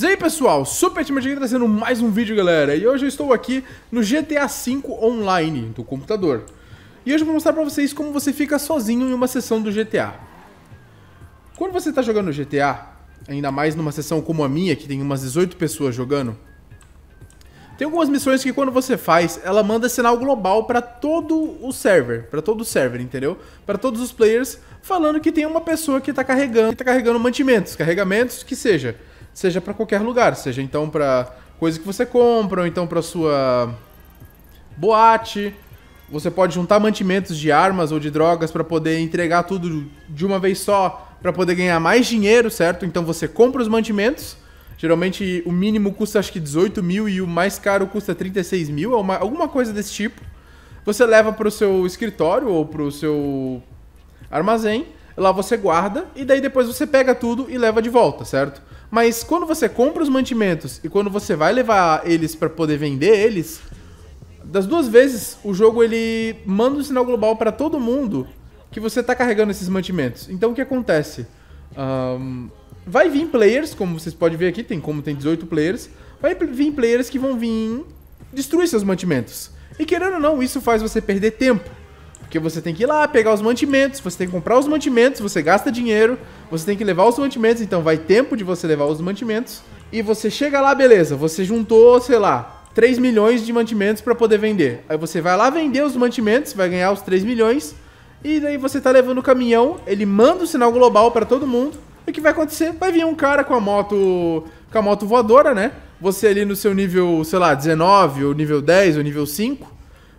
E aí pessoal, Super Timothy trazendo tá mais um vídeo galera, e hoje eu estou aqui no GTA V Online do computador. E hoje eu vou mostrar pra vocês como você fica sozinho em uma sessão do GTA. Quando você está jogando GTA, ainda mais numa sessão como a minha, que tem umas 18 pessoas jogando, tem algumas missões que quando você faz, ela manda sinal global para todo o server, para todo o server, entendeu? Para todos os players, falando que tem uma pessoa que está carregando, que tá carregando mantimentos, carregamentos que seja, seja para qualquer lugar, seja então para coisa que você compra, ou então para sua boate. Você pode juntar mantimentos de armas ou de drogas para poder entregar tudo de uma vez só, para poder ganhar mais dinheiro, certo? Então você compra os mantimentos Geralmente o mínimo custa acho que 18 mil e o mais caro custa 36 mil, uma, alguma coisa desse tipo. Você leva para o seu escritório ou para o seu armazém, lá você guarda e daí depois você pega tudo e leva de volta, certo? Mas quando você compra os mantimentos e quando você vai levar eles para poder vender eles, das duas vezes o jogo ele manda um sinal global para todo mundo que você está carregando esses mantimentos. Então o que acontece? Um, vai vir players, como vocês podem ver aqui, tem como tem 18 players, vai vir players que vão vir destruir seus mantimentos. E querendo ou não, isso faz você perder tempo. Porque você tem que ir lá pegar os mantimentos, você tem que comprar os mantimentos, você gasta dinheiro, você tem que levar os mantimentos, então vai tempo de você levar os mantimentos. E você chega lá, beleza, você juntou, sei lá, 3 milhões de mantimentos para poder vender. Aí você vai lá vender os mantimentos, vai ganhar os 3 milhões, e daí você tá levando o caminhão, ele manda o sinal global para todo mundo, o que vai acontecer? Vai vir um cara com a moto. com a moto voadora, né? Você ali no seu nível, sei lá, 19, ou nível 10, ou nível 5.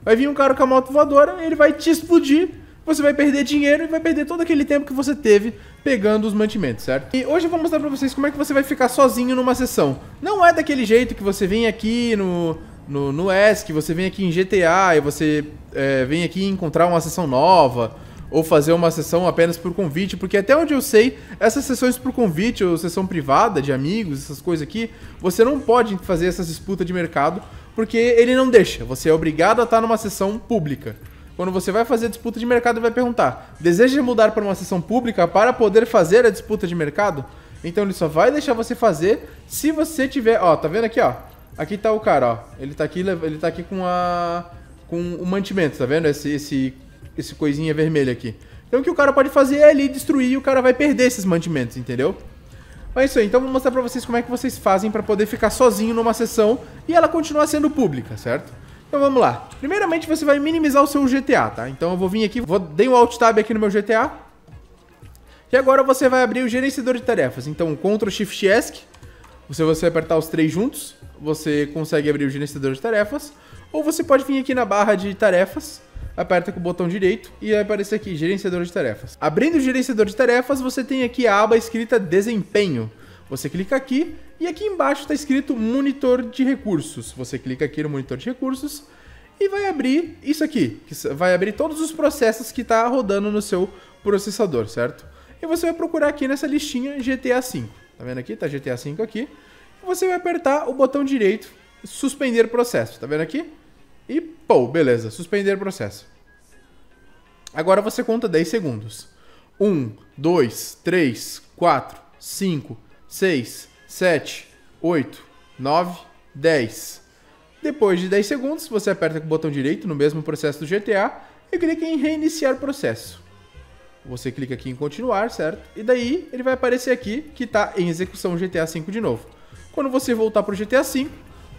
Vai vir um cara com a moto voadora, ele vai te explodir. Você vai perder dinheiro e vai perder todo aquele tempo que você teve pegando os mantimentos, certo? E hoje eu vou mostrar pra vocês como é que você vai ficar sozinho numa sessão. Não é daquele jeito que você vem aqui no, no, no ESC, você vem aqui em GTA e você é, vem aqui encontrar uma sessão nova ou fazer uma sessão apenas por convite, porque até onde eu sei, essas sessões por convite ou sessão privada de amigos, essas coisas aqui, você não pode fazer essa disputa de mercado, porque ele não deixa. Você é obrigado a estar numa sessão pública. Quando você vai fazer disputa de mercado, vai perguntar: deseja mudar para uma sessão pública para poder fazer a disputa de mercado? Então ele só vai deixar você fazer se você tiver. Ó, tá vendo aqui, ó? Aqui tá o cara, ó. Ele tá aqui, ele tá aqui com a. com o mantimento, tá vendo? Esse, esse esse coisinha vermelha aqui. Então o que o cara pode fazer é ali destruir e o cara vai perder esses mantimentos, entendeu? Mas é isso aí, então vou mostrar pra vocês como é que vocês fazem pra poder ficar sozinho numa sessão e ela continuar sendo pública, certo? Então vamos lá. Primeiramente você vai minimizar o seu GTA, tá? Então eu vou vir aqui, vou, dei um alt tab aqui no meu GTA. E agora você vai abrir o gerenciador de tarefas. Então Ctrl Shift ESC, se você apertar os três juntos, você consegue abrir o gerenciador de tarefas. Ou você pode vir aqui na barra de tarefas aperta com o botão direito e vai aparecer aqui, gerenciador de tarefas. Abrindo o gerenciador de tarefas, você tem aqui a aba escrita desempenho. Você clica aqui e aqui embaixo está escrito monitor de recursos. Você clica aqui no monitor de recursos e vai abrir isso aqui, que vai abrir todos os processos que está rodando no seu processador, certo? E você vai procurar aqui nessa listinha GTA V. Tá vendo aqui? Tá GTA V aqui. E você vai apertar o botão direito, suspender processo, tá vendo aqui? E, pô, beleza, suspender o processo. Agora você conta 10 segundos. 1, 2, 3, 4, 5, 6, 7, 8, 9, 10. Depois de 10 segundos, você aperta com o botão direito no mesmo processo do GTA e clica em reiniciar o processo. Você clica aqui em continuar, certo? E daí ele vai aparecer aqui que está em execução GTA V de novo. Quando você voltar para o GTA V,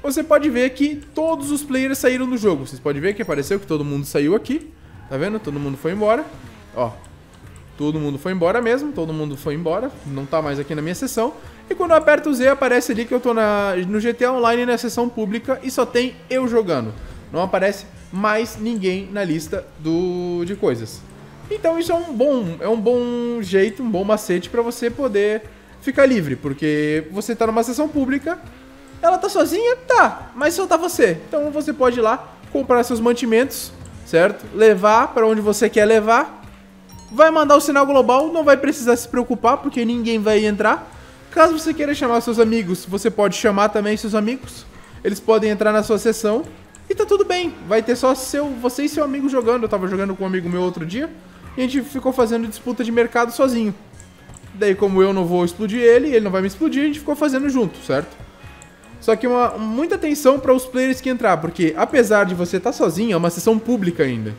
você pode ver que todos os players saíram do jogo. Vocês podem ver que apareceu que todo mundo saiu aqui. Tá vendo? Todo mundo foi embora. Ó, todo mundo foi embora mesmo, todo mundo foi embora, não tá mais aqui na minha sessão. E quando eu aperto Z, aparece ali que eu tô na, no GTA Online na sessão pública e só tem eu jogando. Não aparece mais ninguém na lista do, de coisas. Então isso é um bom, é um bom jeito, um bom macete para você poder ficar livre, porque você tá numa sessão pública ela tá sozinha? Tá, mas só tá você. Então você pode ir lá, comprar seus mantimentos, certo? Levar para onde você quer levar. Vai mandar o sinal global, não vai precisar se preocupar, porque ninguém vai entrar. Caso você queira chamar seus amigos, você pode chamar também seus amigos. Eles podem entrar na sua sessão. E tá tudo bem, vai ter só seu, você e seu amigo jogando. Eu tava jogando com um amigo meu outro dia. E a gente ficou fazendo disputa de mercado sozinho. Daí, como eu não vou explodir ele, ele não vai me explodir, a gente ficou fazendo junto, certo? Só que uma, muita atenção para os players que entrar, porque apesar de você estar tá sozinho, é uma sessão pública ainda.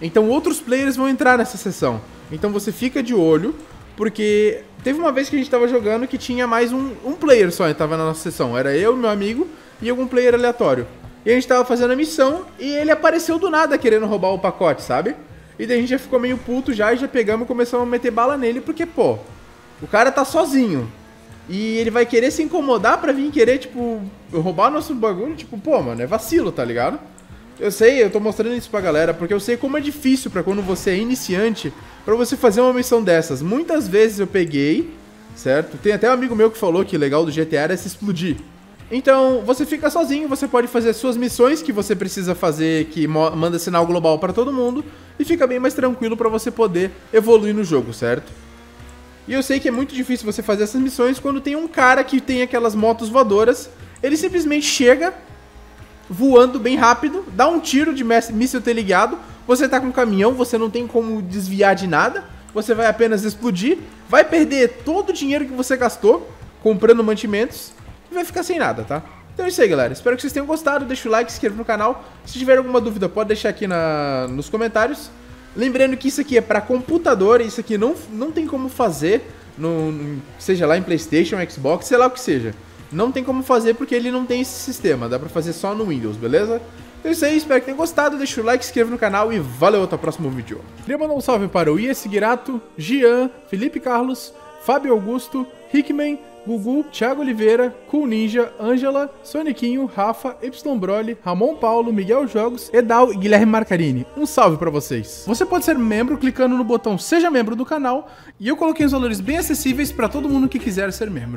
Então outros players vão entrar nessa sessão. Então você fica de olho, porque teve uma vez que a gente estava jogando que tinha mais um, um player só, estava na nossa sessão. Era eu, meu amigo e algum player aleatório. E a gente estava fazendo a missão e ele apareceu do nada querendo roubar o pacote, sabe? E daí a gente já ficou meio puto já e já pegamos e começamos a meter bala nele, porque, pô, o cara tá sozinho. E ele vai querer se incomodar pra vir querer, tipo, roubar nosso bagulho. Tipo, pô, mano, é vacilo, tá ligado? Eu sei, eu tô mostrando isso pra galera, porque eu sei como é difícil pra quando você é iniciante, pra você fazer uma missão dessas. Muitas vezes eu peguei, certo? Tem até um amigo meu que falou que legal do GTA era se explodir. Então, você fica sozinho, você pode fazer as suas missões que você precisa fazer, que manda sinal global para todo mundo, e fica bem mais tranquilo para você poder evoluir no jogo, certo? E eu sei que é muito difícil você fazer essas missões quando tem um cara que tem aquelas motos voadoras. Ele simplesmente chega voando bem rápido, dá um tiro de míssil ligado. Você tá com um caminhão, você não tem como desviar de nada. Você vai apenas explodir, vai perder todo o dinheiro que você gastou comprando mantimentos e vai ficar sem nada, tá? Então é isso aí, galera. Espero que vocês tenham gostado. Deixa o like, se inscreva no canal. Se tiver alguma dúvida, pode deixar aqui na... nos comentários. Lembrando que isso aqui é para computador, isso aqui não, não tem como fazer, no, no, seja lá em Playstation, Xbox, sei lá o que seja. Não tem como fazer porque ele não tem esse sistema, dá pra fazer só no Windows, beleza? Então é isso aí, espero que tenham gostado, deixa o like, inscreva no canal e valeu, até o próximo vídeo. Queria mandar um salve para o Ies Girato, Gian, Felipe Carlos, Fábio Augusto, Hickman, Gugu, Thiago Oliveira, Cool Ninja, Ângela, Soniquinho, Rafa, Y Ramon Paulo, Miguel Jogos, Edal e Guilherme Marcarini. Um salve para vocês. Você pode ser membro clicando no botão Seja Membro do canal e eu coloquei os valores bem acessíveis para todo mundo que quiser ser membro.